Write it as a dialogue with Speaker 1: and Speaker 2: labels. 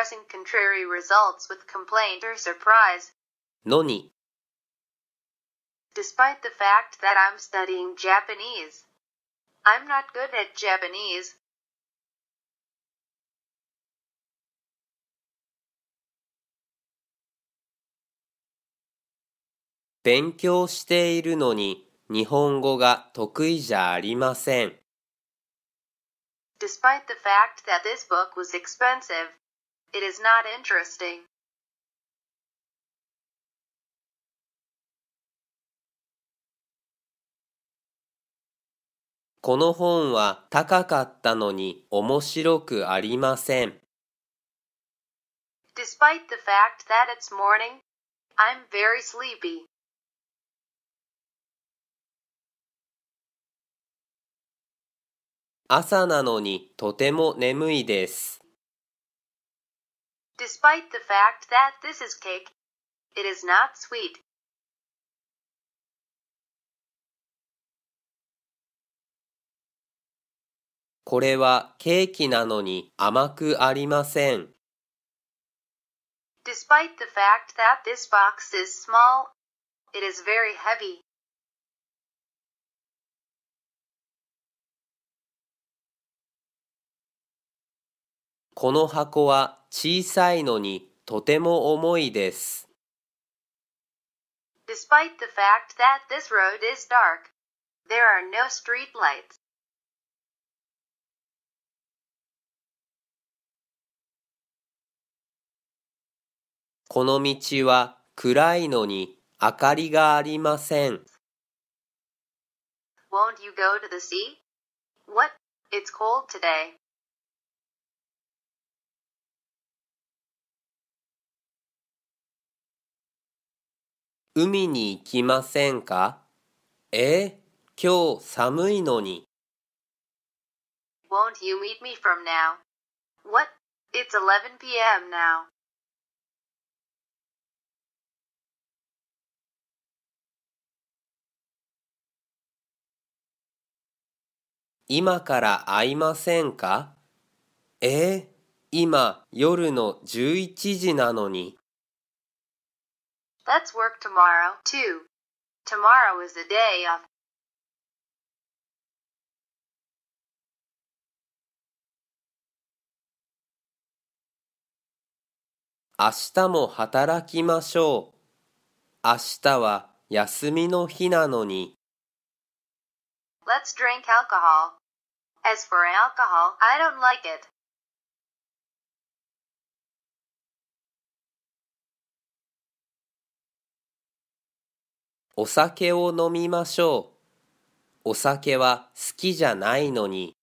Speaker 1: expressing contrary results with complaint or surprise. のに Despite the fact that I'm studying Japanese, I'm not good at Japanese.
Speaker 2: 勉強しているのに日本語が得意じゃありません。
Speaker 1: Despite the fact that this book was expensive, It is not interesting.
Speaker 2: 「この本は高かったのに面白くありません」
Speaker 1: Despite the fact that it's morning, I'm very sleepy.
Speaker 2: 朝なのにとても眠いです。
Speaker 1: Despite the fact that this is cake, it is not sweet.
Speaker 2: 「これはケーキなのに甘くありません」
Speaker 1: Despite the fact that this box is small, it is very heavy.
Speaker 2: この箱は小さいのにとても重いです。
Speaker 1: Despite the fact that this road is dark, there are no street lights.
Speaker 2: この道は暗いのに明かりがありません。
Speaker 1: Won't you go to the sea? What? It's cold today.
Speaker 2: 海に行きませんかえ今日寒いのに。
Speaker 1: Won't you meet me from now? What? It's 11 p.m. now.
Speaker 2: 今から会いませんかえ今夜の11時なのに。
Speaker 1: Let's work tomorrow, too. Tomorrow is t day off.
Speaker 2: 「明日も働きましょう」「明日は休みの日なのに」
Speaker 1: Let's drink alcohol. As for alcohol, I don't like it.
Speaker 2: お酒を飲みましょう。お酒は好きじゃないのに。